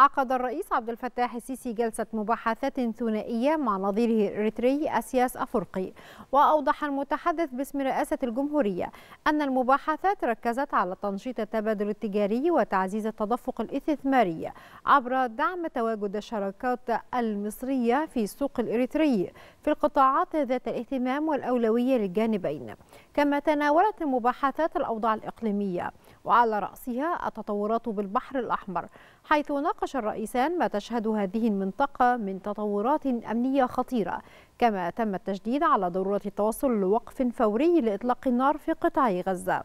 عقد الرئيس عبد الفتاح السيسي جلسة مباحثات ثنائية مع نظيره الإريتري أسياس أفرقي وأوضح المتحدث باسم رئاسة الجمهورية أن المباحثات ركزت على تنشيط التبادل التجاري وتعزيز التدفق الاستثماري عبر دعم تواجد الشراكات المصرية في السوق الإريتري في القطاعات ذات الاهتمام والأولوية للجانبين كما تناولت المباحثات الأوضاع الإقليمية وعلى رأسها التطورات بالبحر الأحمر حيث ناقش الرئيسان ما تشهد هذه المنطقة من تطورات أمنية خطيرة كما تم التشديد على ضرورة التوصل لوقف فوري لإطلاق النار في قطاع غزة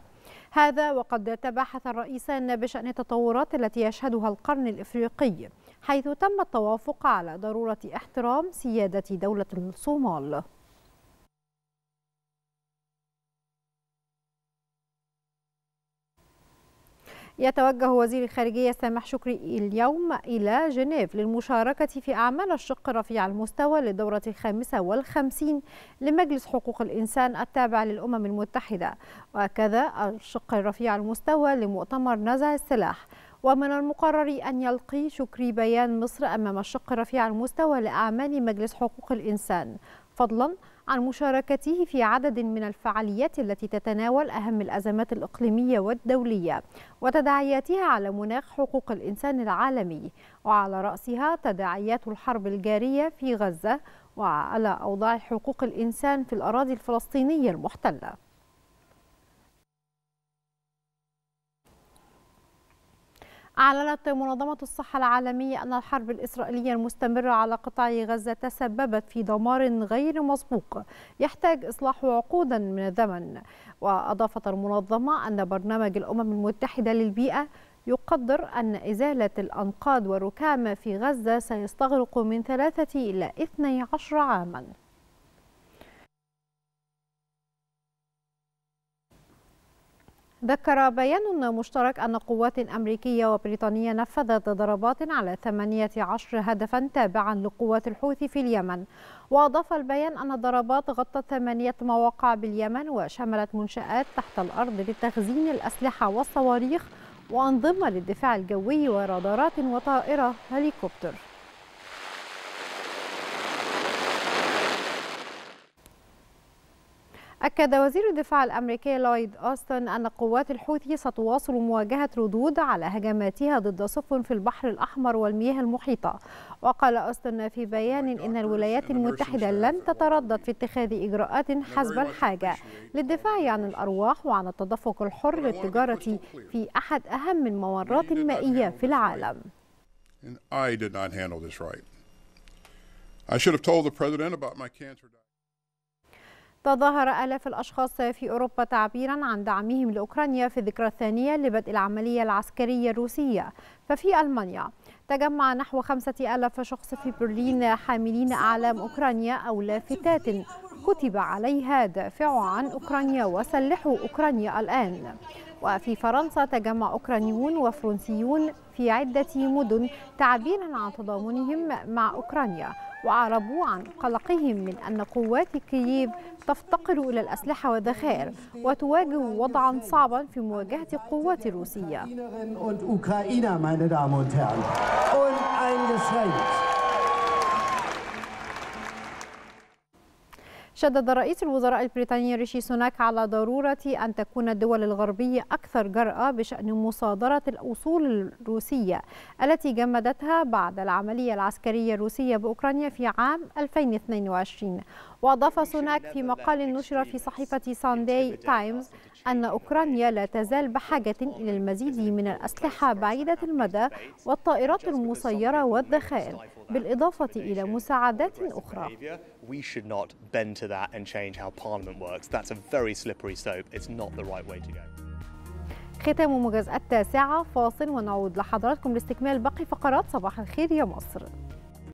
هذا وقد تباحث الرئيسان بشأن التطورات التي يشهدها القرن الإفريقي حيث تم التوافق على ضرورة احترام سيادة دولة الصومال يتوجه وزير الخارجية سامح شكري اليوم إلى جنيف للمشاركة في أعمال الشق رفيع المستوى للدورة الخامسة والخمسين لمجلس حقوق الإنسان التابع للأمم المتحدة وكذا الشق الرفيع المستوى لمؤتمر نزع السلاح ومن المقرر أن يلقي شكري بيان مصر أمام الشق رفيع المستوى لأعمال مجلس حقوق الإنسان فضلا عن مشاركته في عدد من الفعاليات التي تتناول أهم الأزمات الإقليمية والدولية وتداعياتها على مناخ حقوق الإنسان العالمي وعلى رأسها تداعيات الحرب الجارية في غزة وعلى أوضاع حقوق الإنسان في الأراضي الفلسطينية المحتلة أعلنت منظمة الصحة العالمية أن الحرب الإسرائيلية المستمرة على قطاع غزة تسببت في دمار غير مسبوق يحتاج إصلاحه عقودا من الزمن وأضافت المنظمة أن برنامج الأمم المتحدة للبيئة يقدر أن إزالة الأنقاض والركام في غزة سيستغرق من ثلاثة إلى 12 عاماً ذكر بيان مشترك أن قوات أمريكية وبريطانية نفذت ضربات على 18 هدفا تابعا لقوات الحوثي في اليمن وأضاف البيان أن الضربات غطت ثمانية مواقع باليمن وشملت منشآت تحت الأرض لتخزين الأسلحة والصواريخ وأنظمة للدفاع الجوي ورادارات وطائرة هليكوبتر أكد وزير الدفاع الأمريكي لويد أوستن أن قوات الحوثي ستواصل مواجهة ردود على هجماتها ضد سفن في البحر الأحمر والمياه المحيطة وقال أوستن في بيان إن الولايات المتحدة لن تتردد في اتخاذ إجراءات حسب الحاجة للدفاع عن الأرواح وعن التدفق الحر للتجارة في أحد أهم الممرات المائية في العالم تظاهر آلاف الأشخاص في أوروبا تعبيرا عن دعمهم لأوكرانيا في الذكرى الثانية لبدء العملية العسكرية الروسية ففي ألمانيا تجمع نحو خمسة ألاف شخص في برلين حاملين أعلام أوكرانيا أو لافتات كتب عليها دافعوا عن أوكرانيا وسلحوا أوكرانيا الآن وفي فرنسا تجمع أوكرانيون وفرنسيون في عدة مدن تعبيرا عن تضامنهم مع أوكرانيا وأعربوا عن قلقهم من أن قوات كييف تفتقر إلى الأسلحة والذخائر وتواجه وضعا صعبا في مواجهة القوات الروسية شدد رئيس الوزراء البريطاني ريشي سوناك على ضرورة أن تكون الدول الغربية أكثر جرأة بشأن مصادرة الأصول الروسية التي جمدتها بعد العملية العسكرية الروسية بأوكرانيا في عام 2022 وأضاف سوناك في مقال نشر في صحيفة سانداي تايمز أن أوكرانيا لا تزال بحاجة إلى المزيد من الأسلحة بعيدة المدى والطائرات المسيرة والذخائر بالإضافة إلى مساعدات أخرى we should not bend to that and change how parliament works. That's a very slippery slope. It's not the right way to go. ختام موجز التاسعة فاصل ونعود لحضراتكم لاستكمال باقي فقرات صباح الخير يا مصر